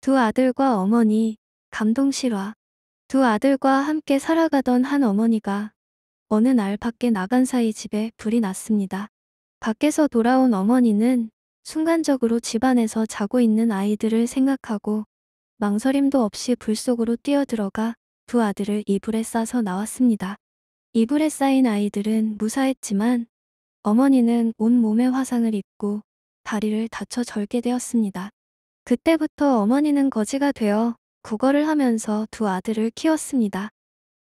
두 아들과 어머니, 감동 실화. 두 아들과 함께 살아가던 한 어머니가 어느 날 밖에 나간 사이 집에 불이 났습니다. 밖에서 돌아온 어머니는 순간적으로 집안에서 자고 있는 아이들을 생각하고 망설임도 없이 불 속으로 뛰어들어가 두 아들을 이불에 싸서 나왔습니다. 이불에 쌓인 아이들은 무사했지만 어머니는 온몸에 화상을 입고 다리를 다쳐 절게 되었습니다. 그때부터 어머니는 거지가 되어 국어를 하면서 두 아들을 키웠습니다.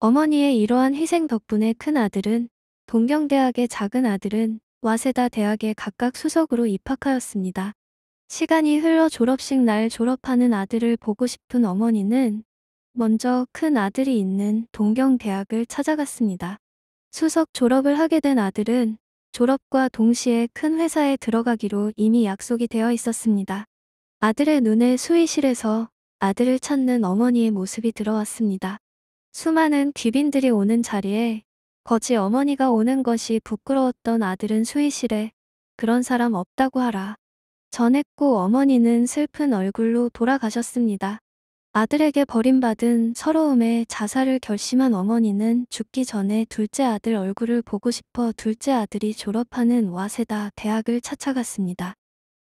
어머니의 이러한 희생 덕분에 큰 아들은 동경대학의 작은 아들은 와세다 대학에 각각 수석으로 입학하였습니다. 시간이 흘러 졸업식 날 졸업하는 아들을 보고 싶은 어머니는 먼저 큰 아들이 있는 동경대학을 찾아갔습니다. 수석 졸업을 하게 된 아들은 졸업과 동시에 큰 회사에 들어가기로 이미 약속이 되어 있었습니다. 아들의 눈에 수의실에서 아들을 찾는 어머니의 모습이 들어왔습니다. 수많은 귀빈들이 오는 자리에 거지 어머니가 오는 것이 부끄러웠던 아들은 수의실에 그런 사람 없다고 하라. 전했고 어머니는 슬픈 얼굴로 돌아가셨습니다. 아들에게 버림받은 서러움에 자살을 결심한 어머니는 죽기 전에 둘째 아들 얼굴을 보고 싶어 둘째 아들이 졸업하는 와세다 대학을 찾아갔습니다.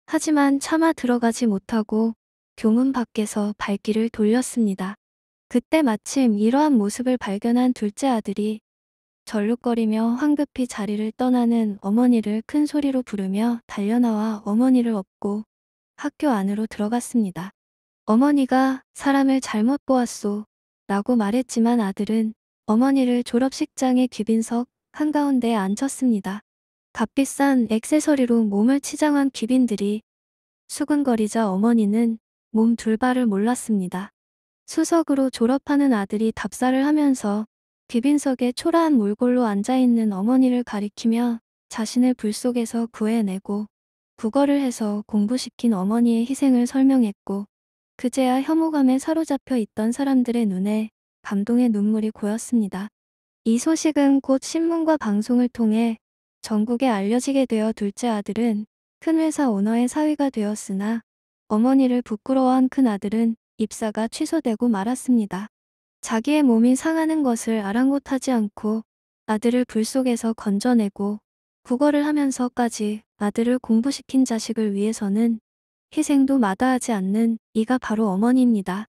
하지만 차마 들어가지 못하고 교문 밖에서 발길을 돌렸습니다. 그때 마침 이러한 모습을 발견한 둘째 아들이 절룩거리며 황급히 자리를 떠나는 어머니를 큰 소리로 부르며 달려나와 어머니를 업고 학교 안으로 들어갔습니다. 어머니가 사람을 잘못 보았소 라고 말했지만 아들은 어머니를 졸업식장의 귀빈석 한가운데 앉혔습니다. 값비싼 액세서리로 몸을 치장한 귀빈들이 수근거리자 어머니는 몸 둘바를 몰랐습니다. 수석으로 졸업하는 아들이 답사를 하면서 귀빈석에 초라한 몰골로 앉아있는 어머니를 가리키며 자신을 불 속에서 구해내고 국어를 해서 공부시킨 어머니의 희생을 설명했고 그제야 혐오감에 사로잡혀 있던 사람들의 눈에 감동의 눈물이 고였습니다. 이 소식은 곧 신문과 방송을 통해 전국에 알려지게 되어 둘째 아들은 큰 회사 오너의 사위가 되었으나 어머니를 부끄러워한 큰 아들은 입사가 취소되고 말았습니다. 자기의 몸이 상하는 것을 아랑곳하지 않고 아들을 불 속에서 건져내고 국어를 하면서까지 아들을 공부시킨 자식을 위해서는 희생도 마다하지 않는 이가 바로 어머니입니다.